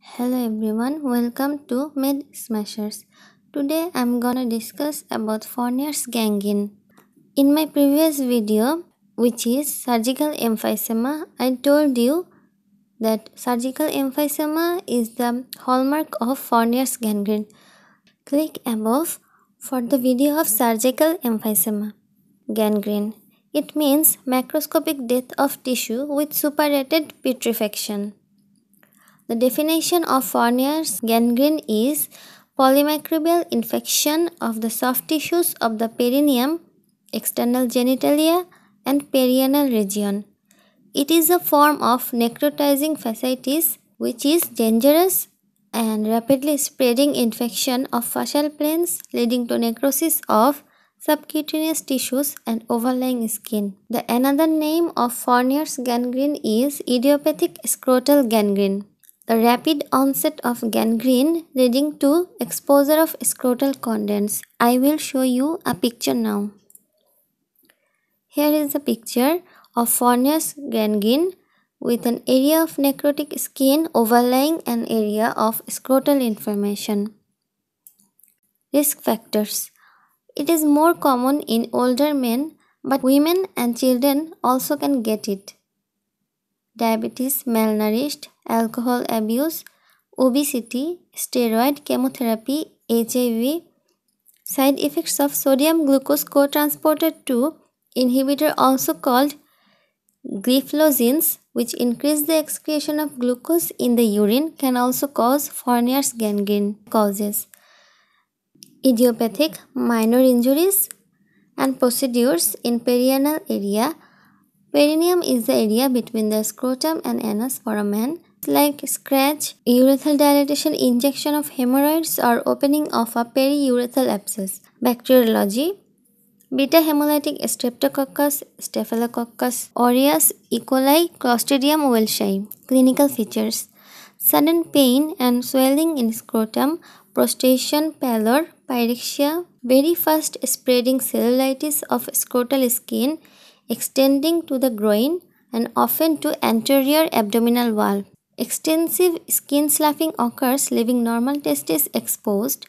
hello everyone welcome to mid smashers today i'm gonna discuss about Fournier's gangrene in my previous video which is surgical emphysema i told you that surgical emphysema is the hallmark of Fournier's gangrene click above for the video of surgical emphysema gangrene it means macroscopic death of tissue with superated putrefaction the definition of Fournier's gangrene is polymicrobial infection of the soft tissues of the perineum, external genitalia, and perianal region. It is a form of necrotizing fasciitis which is dangerous and rapidly spreading infection of fascial planes leading to necrosis of subcutaneous tissues and overlying skin. The another name of Fournier's gangrene is idiopathic scrotal gangrene the rapid onset of gangrene leading to exposure of scrotal contents. I will show you a picture now. Here is the picture of forneous gangrene with an area of necrotic skin overlying an area of scrotal inflammation. Risk factors It is more common in older men, but women and children also can get it. Diabetes, malnourished, alcohol abuse, obesity, steroid chemotherapy, HIV. Side effects of sodium glucose co-transporter 2 inhibitor also called glyphlozins which increase the excretion of glucose in the urine can also cause Fournier's gangrene causes idiopathic minor injuries and procedures in perianal area perineum is the area between the scrotum and anus for a man like scratch, urethral dilatation, injection of hemorrhoids or opening of a periurethral abscess. Bacteriology Beta hemolytic streptococcus, staphylococcus aureus, E. coli, clostridium welshii. Clinical features Sudden pain and swelling in scrotum, prostration, pallor, pyrexia, very fast spreading cellulitis of scrotal skin extending to the groin and often to anterior abdominal wall. Extensive skin sloughing occurs leaving normal testes exposed,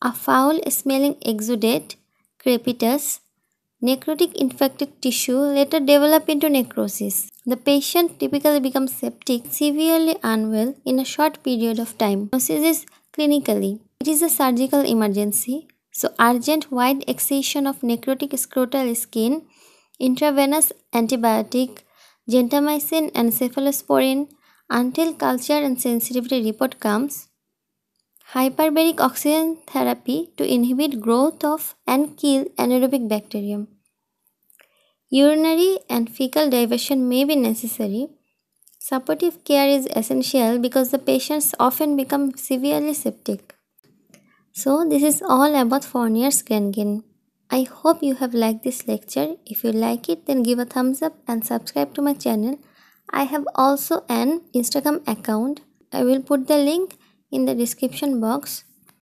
a foul-smelling exudate, crepitus, necrotic infected tissue later develop into necrosis. The patient typically becomes septic, severely unwell in a short period of time. Necrosis clinically. It is a surgical emergency, so urgent wide excision of necrotic scrotal skin, intravenous antibiotic, gentamicin and cephalosporin, until culture and sensitivity report comes, hyperbaric oxygen therapy to inhibit growth of and kill anaerobic bacterium. Urinary and fecal diversion may be necessary. Supportive care is essential because the patients often become severely septic. So this is all about Fournier's gangrene. I hope you have liked this lecture. If you like it then give a thumbs up and subscribe to my channel. I have also an Instagram account. I will put the link in the description box.